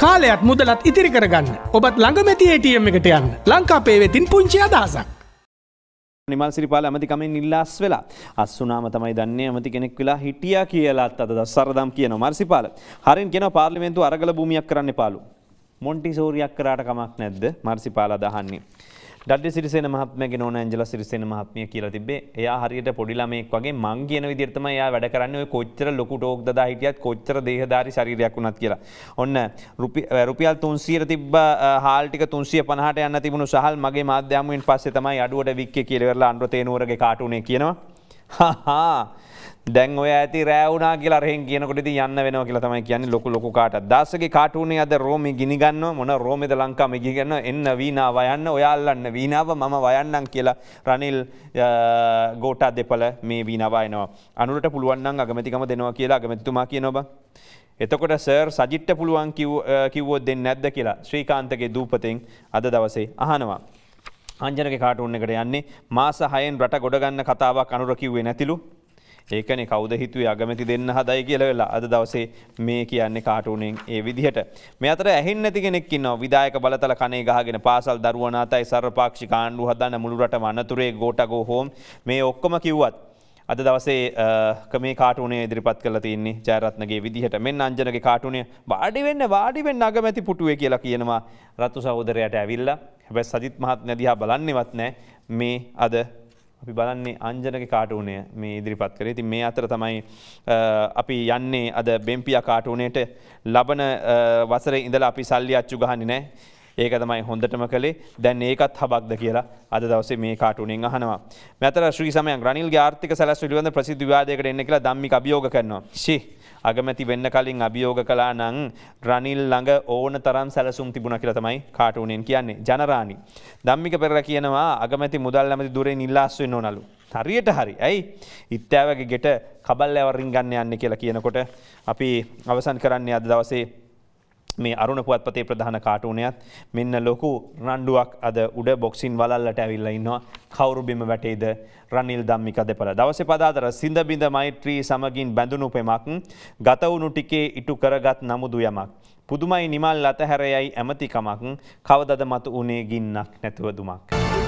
කාලයත් මුදලත් ඉතිරි කරගන්න ඔබත් ළඟමැති ATM එකට යන්න ලංකාපේ වෙතින් පුංචි අදහසක්. නිමල් සිරිපාල ඇමතිකමෙන් ඉල්ලාස් වෙලා අස්සුනාම තමයි දන්නේ ඇමති කෙනෙක් වෙලා හිටියා කියලාත් අද සරදම් කියන මර්සිපාල හරින් කියෙන පාර්ලිමෙන්තු අරගල භූමියක් කරන්න පාලු. මොන්ටි සෝරියක් කරාට කමක් නැද්ද මර්සිපාල දහන්නේ. ඩඩ සිරිසෙන මහත්මගේ නෝන ඇන්ජල සිරිසෙන මහත්මිය කියලා තිබේ එයා හරියට පොඩිලමෙක් වගේ මං කියන විදිහටම එයා වැඩ කරන්නේ ඔය කොච්චර ලොකු ටෝක් දදා හිටියත් කොච්චර දේහධාරී ශරීරයක් වුණත් කියලා. ඔන්න රුපියල් 300 තිබ්බ හාල් ටික 350ට යන්න තිබුණු සහල් මගේ මාධ්‍යමුවෙන් පස්සේ තමයි අඩුවට වික්කේ කියලා ඉවරලා අනුර තේනුවරගේ කාටුනේ කියනවා. හහා. දැන් ඔය ඇති රෑවුනා කියලා රහෙන් කියනකොට ඉතින් යන්න වෙනවා කියලා තමයි කියන්නේ ලොකු ලොකු කාටත්. දාසගේ කාටුනේ අද රෝමේ ගිනි ගන්නවා මොන රෝමේද ලංකාව මේ ගිනි ගන්නවා එන්න වීණා වයන්න ඔයා අල්ලන්න වීණාව මම වයන්නම් කියලා රනිල් ගෝටා දෙපළ මේ වීණා වයනවා. අනුරට පුළුවන් නම් අගමැතිකම දෙනවා කියලා අගමැතිතුමා කියනවා බං. එතකොට සර් සජිට්ට පුළුවන් කිව්වොත් දෙන්නේ නැද්ද කියලා ශ්‍රීකාන්තගේ දූපතෙන් අද දවසේ අහනවා. අංජනක කාටුන් එකට යන්නේ මාස හයෙන් රට ගොඩගන්න කතාවක් අනුරකිව්වේ නැතිලු ඒකන කවද හිතුව අගමැති දෙන්න හදයි කියල වෙලා අද දවසේ මේ කියන්නේ කාටුනෙන් ඒ විදිහට මෙතර ඇහින් නැතිගෙනෙක්කින්න විදායක බලතල කනේ ගහගෙන පාසල් දරුවනාතයි සරපාක්ෂි කාණ්ඩු හදන්න මුළුරට වනතුරේ ගෝටගෝ හෝම් මේ ඔක්කොම කිව්වත් අද දවසේ කමේ කාටුනේ ඉදිරිපත් කල තින්නේ ජයරත්නගේ විදිහට මෙන්න අංජනගේ කාටුනය වාඩිවෙන්න වාඩිවෙන් අගමැති පුටුවේ කියලා කියනවා රත්තු සහෝදරයට ඇවිල්ල හැබැ සජිත් මහත් නැදිහා බලන්නෙවත් නෑ මේ අද අපි බලන්නේ අංජනක කාටුනය මේ ඉදිරිපත් කරේ ති මේ අතර තමයි අපි යන්නේ අද බෙම්පිය කාටුනයට ලබන වසර ඉඳලා අපි සල්ලි අච්චු ගහන්නේ නෑ ඒක තමයි හොඳටම කළේ දැන් ඒකත් හබක්ද කියලා අද දවසේ මේ කාටුනෙන් අහනවා. මෙතර ශ්‍රී සමයන් රනිල්ගේ ආර්ථික සැලැස් පිළිබඳ ප්‍රසිද්ධ විවාදයකට එන්න කියලා ධම්මික අභියෝග කරනවා. ෂී අගමැති වෙන්න කලින් අභියෝග කලා නං රනිල් ළඟ ඕන තරම් සැලසුම් තිබුණ කියලා තමයි කාටුනෙන් කියන්නේ ජනරාණි. ධම්මික පෙරර කියනවා අගමැති මුදල් ඇමති දුරේ නිල්ලාස් වෙන්න ඕනලු. හරියට හරි. ඇයි? ඉත්තෑවගේ ගෙට කබල් ඇවරින් ගන්න යන්නේ කියලා කියනකොට අපි අවසන් කරන්නේ අද දවසේ මේ අරුණ පුවත්පතේ ප්‍රධාන කාටුනයත් මෙන්න ලොකු රණ්ඩුවක් අද උඩ බොක්සින් වලල්ලට ඇවිල්ල ඉන්නවා කවුරුබිම වැටේද රනිල් දම්මික දෙපළ දවස පදාතර සිින්දබිඳ මෛත්‍රී සමගින් බැඳුණු පෙමක් ගතවුණු ටිකේ ඉටු කරගත් නමුදු යමක්. පුදුමයි නිමල් අතහැරයයි ඇමතිකමක් කවදද මතු උනේ ගින්නක් නැතුවදුමක්.